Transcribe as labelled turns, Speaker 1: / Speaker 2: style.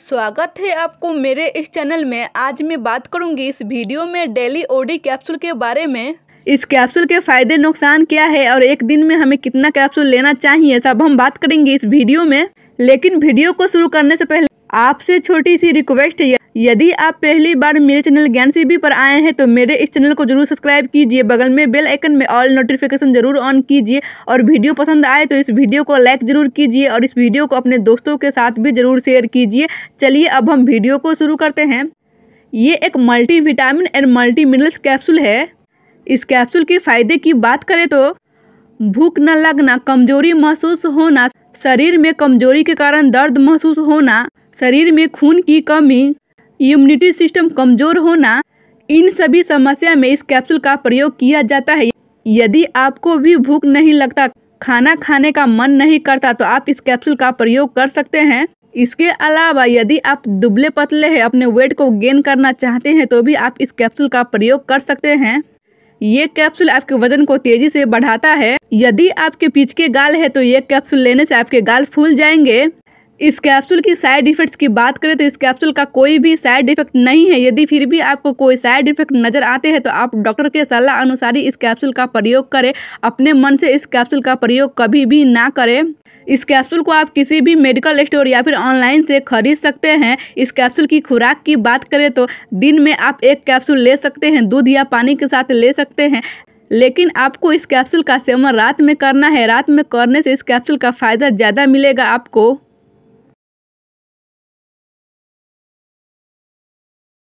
Speaker 1: स्वागत है आपको मेरे इस चैनल में आज मैं बात करूंगी इस वीडियो में डेली ओडी कैप्सूल के बारे में इस कैप्सूल के फायदे नुकसान क्या है और एक दिन में हमें कितना कैप्सूल लेना चाहिए सब हम बात करेंगे इस वीडियो में लेकिन वीडियो को शुरू करने से पहले आपसे छोटी सी रिक्वेस्ट है यदि आप पहली बार मेरे चैनल ज्ञान सीबी पर आए हैं तो मेरे इस चैनल को जरूर सब्सक्राइब कीजिए बगल में बेल आइकन में ऑल नोटिफिकेशन जरूर ऑन कीजिए और वीडियो पसंद आए तो इस वीडियो को लाइक जरूर कीजिए और इस वीडियो को अपने दोस्तों के साथ भी जरूर शेयर कीजिए चलिए अब हम वीडियो को शुरू करते हैं ये एक multi vitamin and multi minerals capsule है इस कैप्सूल के फायदे की बात करें तो भूख न लगना कमजोरी महसूस होना शरीर में कमजोरी के कारण दर्द महसूस होना शरीर में खून की कमी इम्यूनिटी सिस्टम कमज़ोर होना इन सभी समस्या में इस कैप्सूल का प्रयोग किया जाता है यदि आपको भी भूख नहीं लगता खाना खाने का मन नहीं करता तो आप इस कैप्सूल का प्रयोग कर सकते हैं इसके अलावा यदि आप दुबले पतले हैं अपने वेट को गेन करना चाहते हैं तो भी आप इस कैप्सूल का प्रयोग कर सकते हैं ये कैप्सूल आपके वजन को तेजी से बढ़ाता है यदि आपके पीछे गाल है तो ये कैप्सूल लेने से आपके गाल फूल जाएंगे इस कैप्सूल की साइड इफेक्ट्स की बात करें तो इस कैप्सूल का कोई भी साइड इफेक्ट नहीं है यदि फिर भी आपको कोई साइड इफेक्ट नज़र आते हैं तो आप डॉक्टर के सलाह अनुसार ही इस कैप्सूल का प्रयोग करें अपने मन से इस कैप्सूल का प्रयोग कभी भी ना करें इस कैप्सूल को आप किसी भी मेडिकल स्टोर या फिर ऑनलाइन से खरीद सकते हैं इस कैप्सूल की खुराक की बात करें तो दिन में आप एक कैप्सूल ले सकते हैं दूध या पानी के साथ ले सकते हैं लेकिन आपको इस कैप्सूल का सेवन रात में करना है रात में करने से इस कैप्सूल का फ़ायदा ज़्यादा मिलेगा आपको